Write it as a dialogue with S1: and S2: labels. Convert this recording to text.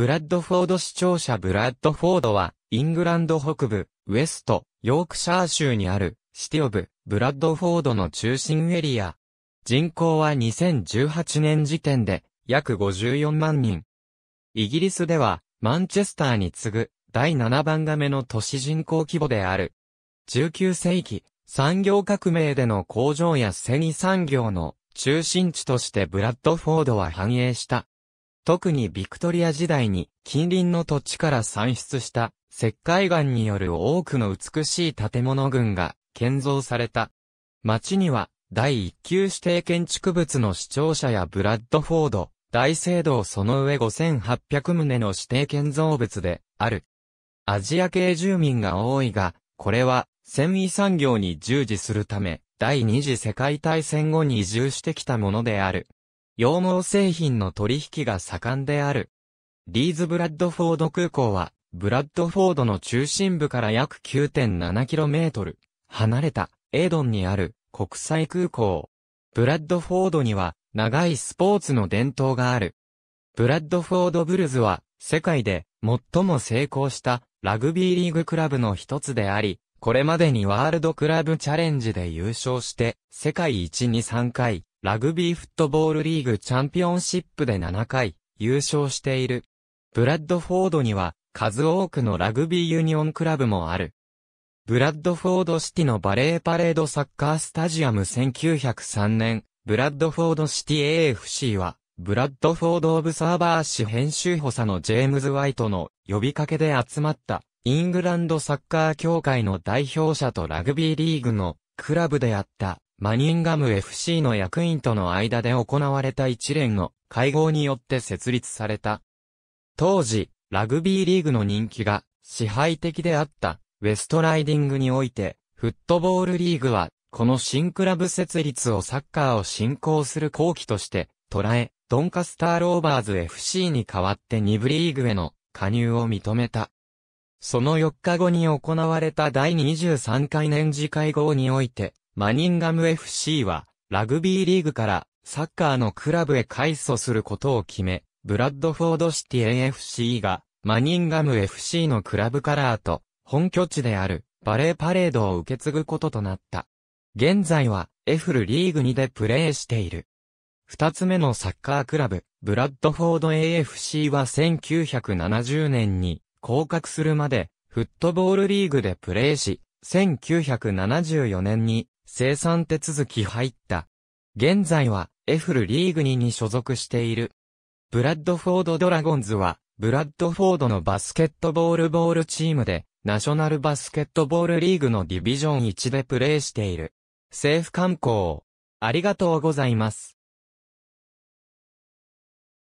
S1: ブラッドフォード市庁舎ブラッドフォードは、イングランド北部、ウェスト、ヨークシャー州にある、シティオブ、ブラッドフォードの中心エリア。人口は2018年時点で、約54万人。イギリスでは、マンチェスターに次ぐ、第7番目の都市人口規模である。19世紀、産業革命での工場や繊維産業の中心地としてブラッドフォードは繁栄した。特にビクトリア時代に近隣の土地から産出した石灰岩による多くの美しい建物群が建造された。町には第一級指定建築物の視聴者やブラッドフォード、大聖堂その上5800棟の指定建造物である。アジア系住民が多いが、これは繊維産業に従事するため、第二次世界大戦後に移住してきたものである。羊毛製品の取引が盛んである。リーズブラッドフォード空港は、ブラッドフォードの中心部から約 9.7km 離れたエイドンにある国際空港。ブラッドフォードには長いスポーツの伝統がある。ブラッドフォードブルズは世界で最も成功したラグビーリーグクラブの一つであり、これまでにワールドクラブチャレンジで優勝して世界一に3回、ラグビーフットボールリーグチャンピオンシップで7回優勝している。ブラッドフォードには数多くのラグビーユニオンクラブもある。ブラッドフォードシティのバレーパレードサッカースタジアム1903年、ブラッドフォードシティ AFC は、ブラッドフォード・オブサーバー誌編集補佐のジェームズ・ワイトの呼びかけで集まったイングランドサッカー協会の代表者とラグビーリーグのクラブであった。マニンガム FC の役員との間で行われた一連の会合によって設立された。当時、ラグビーリーグの人気が支配的であったウェストライディングにおいて、フットボールリーグは、この新クラブ設立をサッカーを進行する後期として捉え、ドンカスターローバーズ FC に代わって2部リーグへの加入を認めた。その4日後に行われた第23回年次会合において、マニンガム FC は、ラグビーリーグからサッカーのクラブへ改訴することを決め、ブラッドフォードシティ AFC が、マニンガム FC のクラブカラーと、本拠地である、バレーパレードを受け継ぐこととなった。現在は、エフルリーグ2でプレーしている。二つ目のサッカークラブ、ブラッドフォード AFC は1970年に降格するまで、フットボールリーグでプレーし、1974年に生産手続き入った。現在は、エフルリーグ2に所属している。ブラッドフォードドラゴンズは、ブラッドフォードのバスケットボールボールチームで、ナショナルバスケットボールリーグのディビジョン1でプレーしている。政府観光。ありがとうございます。